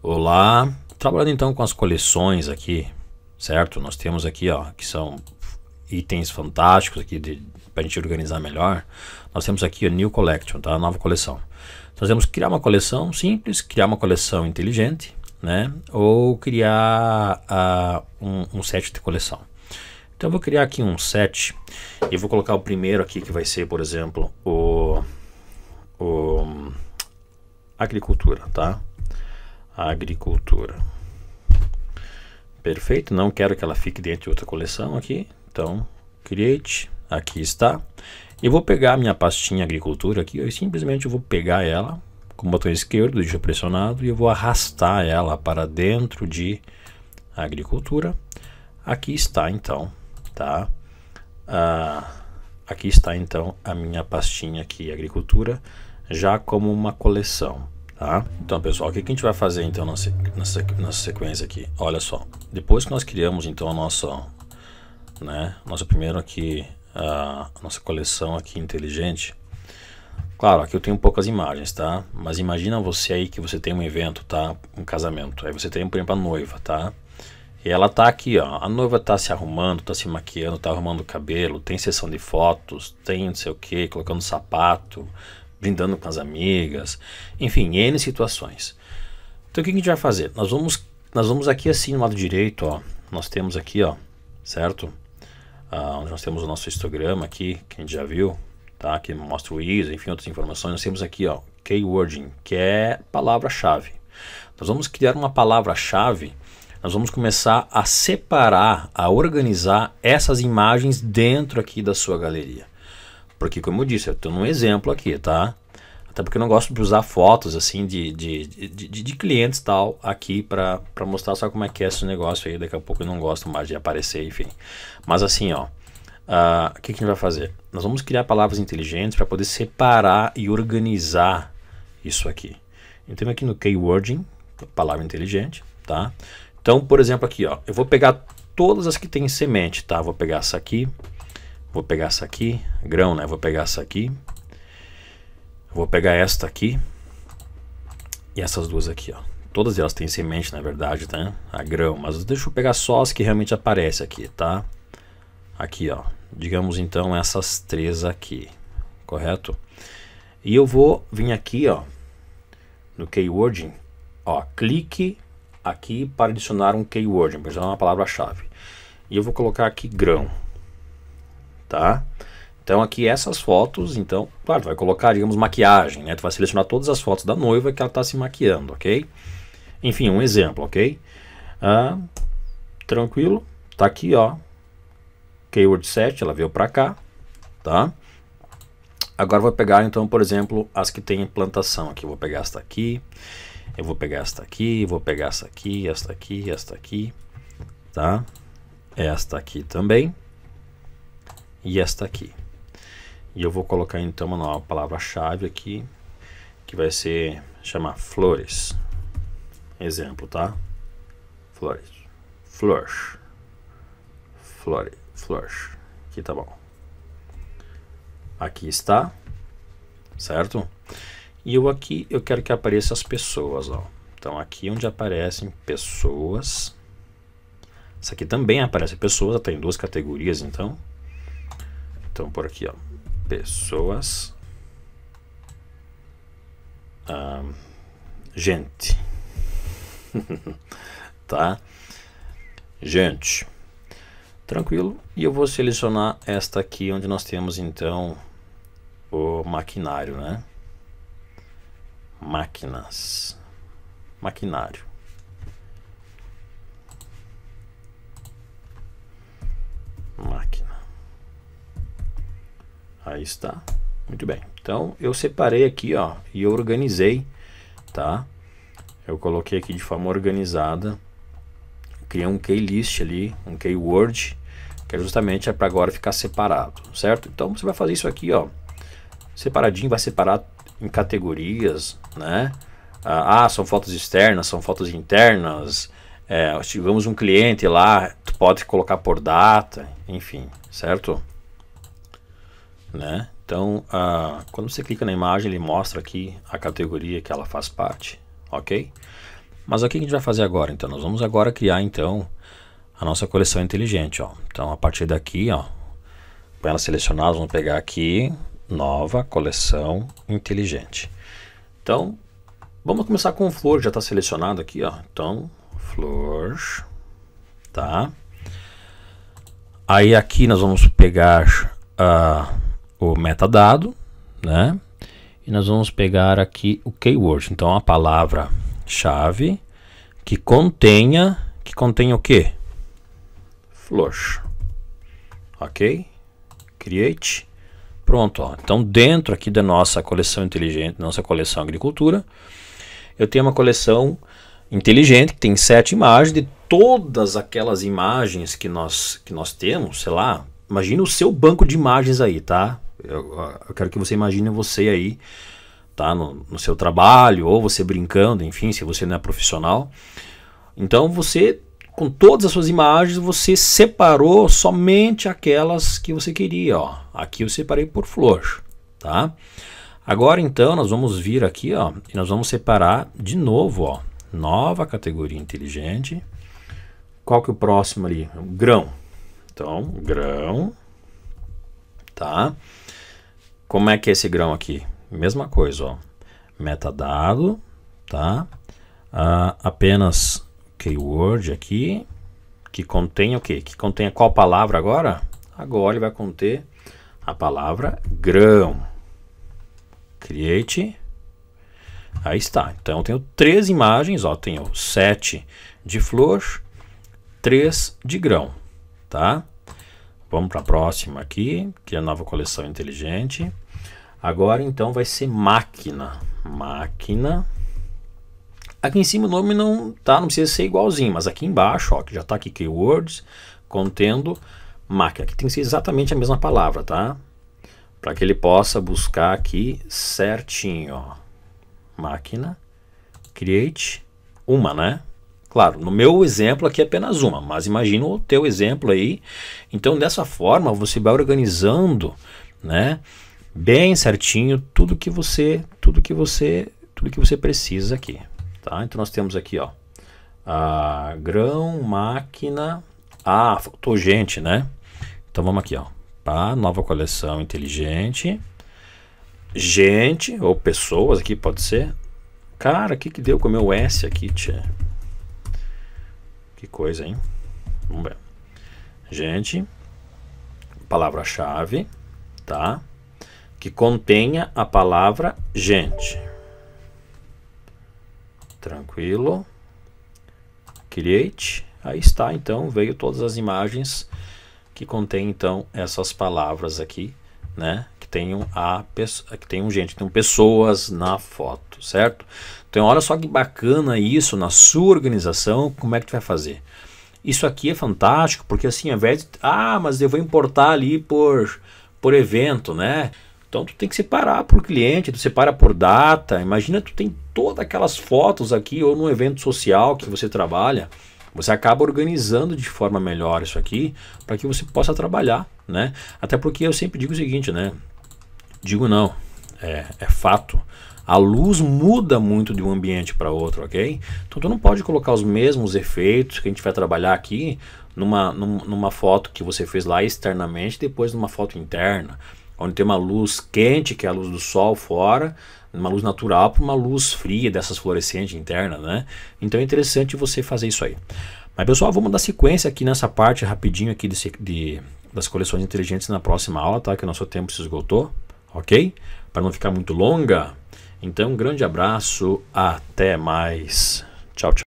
Olá, trabalhando então com as coleções aqui, certo? Nós temos aqui, ó, que são itens fantásticos aqui de para a gente organizar melhor. Nós temos aqui o New Collection, tá? A nova coleção. Nós temos que criar uma coleção simples, criar uma coleção inteligente, né? Ou criar uh, um, um set de coleção. Então eu vou criar aqui um set e vou colocar o primeiro aqui que vai ser, por exemplo, o, o agricultura, tá? a agricultura. Perfeito, não quero que ela fique dentro de outra coleção aqui, então create, aqui está. Eu vou pegar a minha pastinha agricultura aqui, eu simplesmente vou pegar ela com o botão esquerdo, deixa pressionado, e eu vou arrastar ela para dentro de agricultura. Aqui está então, tá? Ah, aqui está então a minha pastinha aqui, agricultura, já como uma coleção. Tá? Então, pessoal, o que, que a gente vai fazer então nessa, sequência aqui? Olha só, depois que nós criamos então a nossa, né, nossa primeira aqui, a nossa coleção aqui inteligente, Claro, aqui eu tenho poucas imagens, tá? Mas imagina você aí que você tem um evento, tá? Um casamento. Aí você tem, por exemplo, a noiva, tá? E ela tá aqui, ó. A noiva tá se arrumando, tá se maquiando, tá arrumando o cabelo, tem sessão de fotos, tem não sei o que, colocando sapato, brindando com as amigas, enfim, N situações. Então o que a gente vai fazer? Nós vamos, nós vamos aqui assim no lado direito, ó, nós temos aqui, ó, certo? Ah, onde nós temos o nosso histograma aqui, que a gente já viu, tá? Que mostra o ISO, enfim, outras informações. Nós temos aqui, ó, keywording, que é palavra-chave. Nós vamos criar uma palavra-chave nós vamos começar a separar, a organizar essas imagens dentro aqui da sua galeria. Porque, como eu disse, eu estou num exemplo aqui, tá? Até porque eu não gosto de usar fotos assim de, de, de, de, de clientes tal aqui para mostrar só como é que é esse negócio aí. Daqui a pouco eu não gosto mais de aparecer, enfim. Mas assim, ó. Uh, o que, que a gente vai fazer? Nós vamos criar palavras inteligentes para poder separar e organizar isso aqui. Então aqui no keywording, palavra inteligente, tá? Então, por exemplo, aqui, ó, eu vou pegar todas as que tem semente, tá? Vou pegar essa aqui, Vou pegar essa aqui, grão, né? Vou pegar essa aqui. Vou pegar esta aqui. E essas duas aqui, ó. Todas elas têm semente, na verdade, tá? A grão, mas deixa eu pegar só as que realmente aparecem aqui, tá? Aqui, ó. Digamos então essas três aqui, correto? E eu vou vir aqui, ó, no keywording, ó, clique aqui para adicionar um keyword, para adicionar é uma palavra-chave. E eu vou colocar aqui grão tá? Então aqui essas fotos, então, claro, tu vai colocar, digamos, maquiagem, né? Tu vai selecionar todas as fotos da noiva que ela está se maquiando, ok? Enfim, um exemplo, ok? Ah, tranquilo, tá aqui, ó. Keyword set, ela veio para cá, tá? Agora vou pegar, então, por exemplo, as que tem plantação aqui. Eu vou pegar esta aqui, eu vou pegar esta aqui, vou pegar esta aqui, esta aqui, esta aqui, tá? Esta aqui também e esta aqui. E eu vou colocar então uma palavra-chave aqui, que vai ser chamar flores. Exemplo, tá? Flores. Flores. Flores. Flores. Aqui tá bom. Aqui está, certo? E eu aqui eu quero que apareça as pessoas, ó. Então aqui onde aparecem pessoas, isso aqui também aparece pessoas, tem tá duas categorias então. Então, por aqui, ó, pessoas, ah, gente, tá? Gente, tranquilo. E eu vou selecionar esta aqui, onde nós temos, então, o maquinário, né? Máquinas, maquinário. organizar tá? Muito bem. Então, eu separei aqui, ó, e organizei, tá? Eu coloquei aqui de forma organizada. Criei um keylist ali, um keyword, que é justamente é para agora ficar separado, certo? Então, você vai fazer isso aqui, ó. Separadinho, vai separar em categorias, né? Ah, ah são fotos externas, são fotos internas. É, tivemos um cliente lá, tu pode colocar por data, enfim, certo? né? Então, quando você clica na imagem, ele mostra aqui a categoria que ela faz parte, ok? Mas o que a gente vai fazer agora? Então, nós vamos agora criar, então, a nossa coleção inteligente, ó. Então, a partir daqui, ó, com ela selecionada, vamos pegar aqui, nova coleção inteligente. Então, vamos começar com flor, já está selecionado aqui, ó. Então, flor, tá? Aí aqui nós vamos pegar... Uh, o metadado, né? E nós vamos pegar aqui o keyword, então a palavra chave que contenha, que contenha o que? Flush. OK? Create. Pronto, ó. então dentro aqui da nossa coleção inteligente, nossa coleção agricultura, eu tenho uma coleção inteligente que tem sete imagens de todas aquelas imagens que nós que nós temos, sei lá, imagina o seu banco de imagens aí, tá? Eu, eu quero que você imagine você aí, tá? No, no seu trabalho, ou você brincando, enfim, se você não é profissional. Então você com todas as suas imagens, você separou somente aquelas que você queria. Ó. Aqui eu separei por flor. Tá? Agora então, nós vamos vir aqui ó, e nós vamos separar de novo. Ó, nova categoria inteligente. Qual que é o próximo ali? grão. Então, grão. Tá? Como é que é esse grão aqui? Mesma coisa, ó. Metadado, tá? Ah, apenas keyword aqui, que contém o quê? Que contém qual palavra agora? Agora ele vai conter a palavra grão. Create. Aí está. Então eu tenho três imagens, ó, tenho sete de flor, três de grão, tá? Vamos para a próxima aqui, que é a nova coleção inteligente. Agora então vai ser máquina. Máquina. Aqui em cima o nome não tá, não precisa ser igualzinho, mas aqui embaixo, ó, que já está aqui keywords, contendo máquina. Aqui tem que ser exatamente a mesma palavra, tá? Para que ele possa buscar aqui certinho, ó. Máquina, create, uma, né? Claro, no meu exemplo aqui é apenas uma, mas imagina o teu exemplo aí. Então, dessa forma, você vai organizando, né, bem certinho tudo que você, tudo que você, tudo que você precisa aqui, tá? Então nós temos aqui, ó, a grão, máquina, ah, faltou gente, né? Então vamos aqui, ó, pá, nova coleção inteligente, gente ou pessoas aqui pode ser. Cara, o que que deu com o meu S aqui, tia? Que coisa, hein? Vamos ver. Gente, palavra-chave, tá? Que contenha a palavra gente. Tranquilo. Create. Aí está, então, veio todas as imagens que contém, então, essas palavras aqui, né? que tenham a que tenham gente, que tenham pessoas na foto, certo? Então olha só que bacana isso na sua organização, como é que tu vai fazer? Isso aqui é fantástico, porque assim, ao invés de, ah, mas eu vou importar ali por por evento, né? Então tu tem que separar por cliente, tu separa por data. Imagina tu tem todas aquelas fotos aqui ou num evento social que você trabalha, você acaba organizando de forma melhor isso aqui para que você possa trabalhar, né? Até porque eu sempre digo o seguinte, né? Digo não, é, é fato. A luz muda muito de um ambiente para outro, ok? Então tu não pode colocar os mesmos efeitos que a gente vai trabalhar aqui numa, numa foto que você fez lá externamente, depois numa foto interna, onde tem uma luz quente, que é a luz do sol fora, uma luz natural para uma luz fria dessas fluorescentes internas, né? Então é interessante você fazer isso aí. Mas pessoal, vamos dar sequência aqui nessa parte rapidinho aqui de, de das coleções inteligentes na próxima aula, tá? Que o nosso tempo se esgotou ok? Para não ficar muito longa. Então, um grande abraço, até mais. Tchau, tchau.